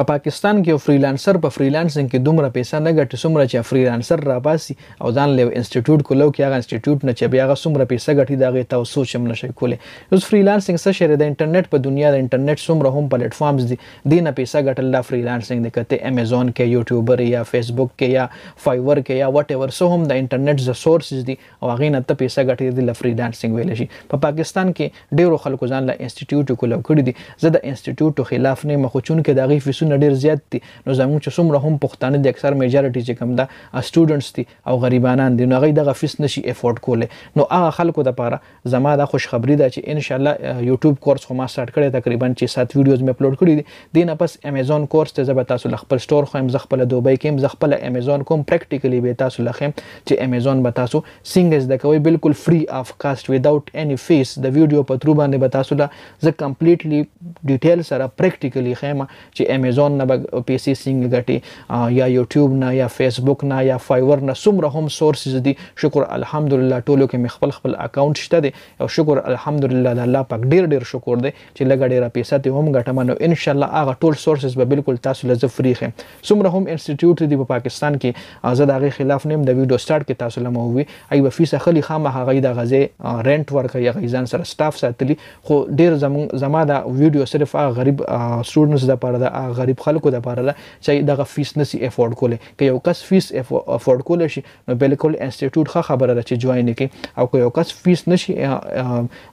په پا پاکستان کې یو فریلانسر په فریلانسینګ کې دومره پیسې نه ګټي څومره چې فریلانسر راپاسي او ځان له انسټیټیوټ کولو کې هغه انسټیټیوټ نه چې بیا هغه څومره پیسې ګټي دا غي تاسو سوچ هم نشئ کولای اوس فریلانسینګ څه شری د انټرنیټ په دنیا د انټرنیټ څومره هم پلیټ فارمز دي دینه پیسې ګټل دا فریلانسینګ د کته امیزون کې یوټیوبر یا فیسبوک کې یا فایور کې یا وات ایور سو هم د انټرنیټ ز سورسز دي او هغه نه ته پیسې ګټي د فریلانسینګ ویل شي په پاکستان کې ډیرو خلکو ځان له انسټیټیوټ کولو کړی دي زه د انسټیټیوټ خلاف نه مخچون کې دا غي فیسونه نه ډیر زیات دي نو زموږ چې څومره هم پښتانه دي اکثر میجارټي چې کوم دا سټوډنټس دي او غریبانان دي نو هغه دغه فیس نشي افورد کوله نو هغه خلکو لپاره زما د خوشخبری ده چې ان شاء الله یوټیوب کورس خو ما سٹارټ کړی تقریبا چې 7 ویډیوز مې اپلوډ کړی دي دینه پس امیزون کورس ته زبر تاسو خپل سٹور خو هم خپل دوبۍ کې هم خپل امیزون کوم پریکټیکلی به تاسو لخم چې امیزون به تاسو سنگز د کوي بالکل فری اف کاست وداوت اني فیس د ویډیو په ترو باندې به تاسو لا زه کمپلیټلی ډیټیل سره پریکټیکلی خیمه چې امیزون امیزون نه به پیسې څنګه ګټي یا یوټیوب نه یا فیسبوک نه یا فایور نه څومره هم سورسز دي شکر الحمدلله ټولو کې مخبل خپل اکاونټ شته دي او شکر الحمدلله د الله پاک ډیر ډیر شکر دی چې لګ ډیره پیسې ته هم ګټم نو ان شاء الله هغه ټول سورسز به بالکل تاسو لزه فری خم څومره هم انسټیټیوټ دی په پاکستان کې آزاد هغه خلاف نیم د ویډیو سٹارټ کې تاسو لمو وي ای په فیس خلی خامه هغه د غزه رینټ ورکړي یا غیزان سره سټاف ساتلی خو ډیر زما د ویډیو صرف غریب سټوډنټس د پاره د غریب خلکو لپاره ده چې دغه فیس نسی افورد کولې که یو کس فیس افورد کولای شي نو بالکل انسټیټیوټ ښه خبره ده چې جوائن کړي او که یو کس فیس نشي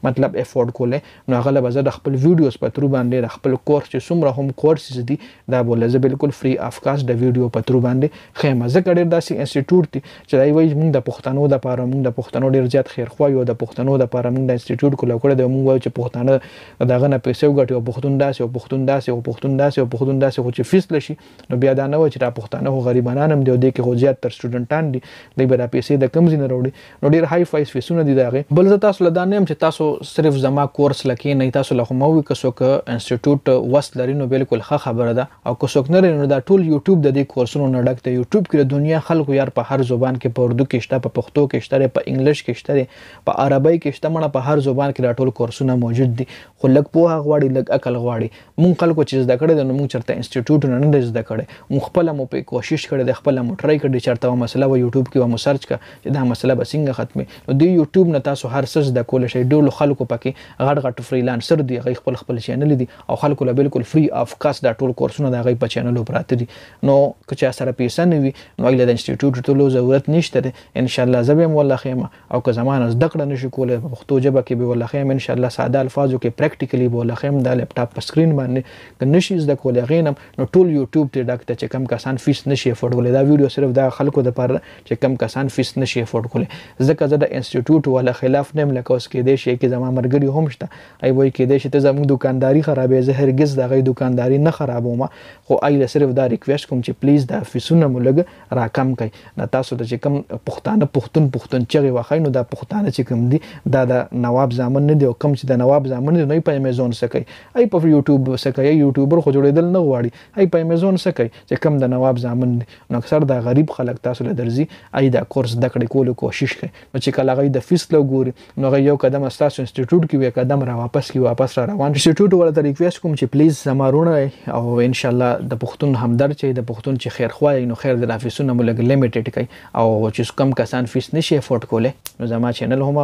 مطلب افورد کولای نو هغه له بزړه خپل ویډیوز په تر باندې خپل کورس چې څومره هم کورسز دي دا بوله زه بالکل فری اف کاست د ویډیو په تر باندې خیمه زه کډیر داسې انسټیټیوټ دي چې دا وایي موږ د پښتنو د لپاره موږ د پښتنو ډیر زیات خیر خو یو د پښتنو د لپاره موږ د انسټیټیوټ کوله کړ د موږ چې پښتانه دغه نه پیسې وګټي او پښتون داسې او پښتون داسې او پښتون داسې او پښتون نن داسې خو چې فیس لشي نو بیا دا نه و چې را پښتانه هو غریبانان هم دی او د کې خو زیات تر سټوډنټان دي دوی به را پیسې د کم ځینې راوړي نو ډیر هاي فایس فیسونه دي داغه بل زه تاسو لدا نه هم چې تاسو صرف زما کورس لکې نه تاسو له مو وی کسو ک انسټیټیوټ وست لري نو بالکل ښه خبره ده او کسو نه نو دا ټول یوټیوب د دې کورسونو نه ډک دی یوټیوب کې د دنیا خلکو یار په هر زبان کې په اردو کې شته په پښتو کې شته په انګلیش کې شته په عربی کې شته مړه په هر زبان کې دا ټول کورسونه موجود دي خو لګ په غواړي لګ عقل غواړي مونږ خلکو چې زده کړې د مونږ چرته ورته انسټیټیوټونه نه دی زده کړي مو خپل مو په کوشش کړي د خپل مو ټرای کړي چرته مسله و یوټیوب کې و مو سرچ کړه چې دا مسله به څنګه ختمه نو دی یوټیوب نه تاسو هر څه زده کول شي ډول خلکو پکې غټ غټ فریلانسر دی غي خپل خپل چینل دي او خلکو له بالکل فری اف کاست دا ټول کورسونه دا غي په چینلو پراته دي نو که چا سره پیسې نه وي نو اګل د انسټیټیوټ ټولو ضرورت نشته ده ان شاء الله زبې مولا خیمه او که زمانه زده کړه نشو کوله په پښتو ژبه کې به ولا خیمه ان شاء الله ساده الفاظو کې پریکټیکلی به ولا خیمه د لپټاپ په سکرین باندې که نشي زده کولای کینم نو ټول یوټیوب ته ډاکته چې کم کسان فیس نشي افورډ کولای دا ویډیو صرف د خلکو د پر چې کم کسان فیس نشي افورډ کولای ځکه زه د انسټیټیوټ ولا خلاف نیم لکه اوس کې دې شي کې زما مرګري هم شته ای وای کې دې شي ته زموږ دکانداري خرابې زه هرگز د غي دکانداري نه خرابوم خو ای صرف دا ریکوست کوم چې پلیز دا فیسونه مولګ را کم کړئ نه تاسو د چې کم پښتانه پښتون پښتون چغي وخای نو دا پښتانه چې کوم دي دا د نواب ځامن نه دی او کم چې د نواب ځامن نه پېمې ځون سکي ای په یوټیوب سکي یوټیوبر خو جوړېدل نه غواړي هی په امیزون څه کوي چې کم د نواب ځامن نو اکثر د غریب خلک تاسو له درځي ای دا کورس د کړې کولو کوشش کوي نو چې کله غي د فیس له ګوري نو غي یو قدم تاسو انسټیټیوټ کې یو قدم را واپس کی واپس را روان انسټیټیوټ ولا ته ریکوست کوم چې پلیز زمارونه او ان شاء الله د پښتون همدر چې د پښتون چې خیر خوای نو خیر د افیسونه ملګر لیمیټډ کوي او چې کم کسان فیس نشي افورد کوله نو زما چینل هم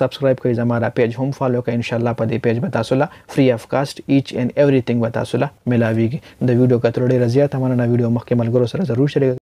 سبسکرایب کړئ زما را پیج هم فالو کړئ ان شاء الله په دې پیج به تاسو لا فری اف کاست ایچ اینڈ ایوریثینګ به تاسو لا ملاويږي د ویډیو کتلو ډیره زیاته مننه ویډیو مخکې ملګرو سره ضرور شریک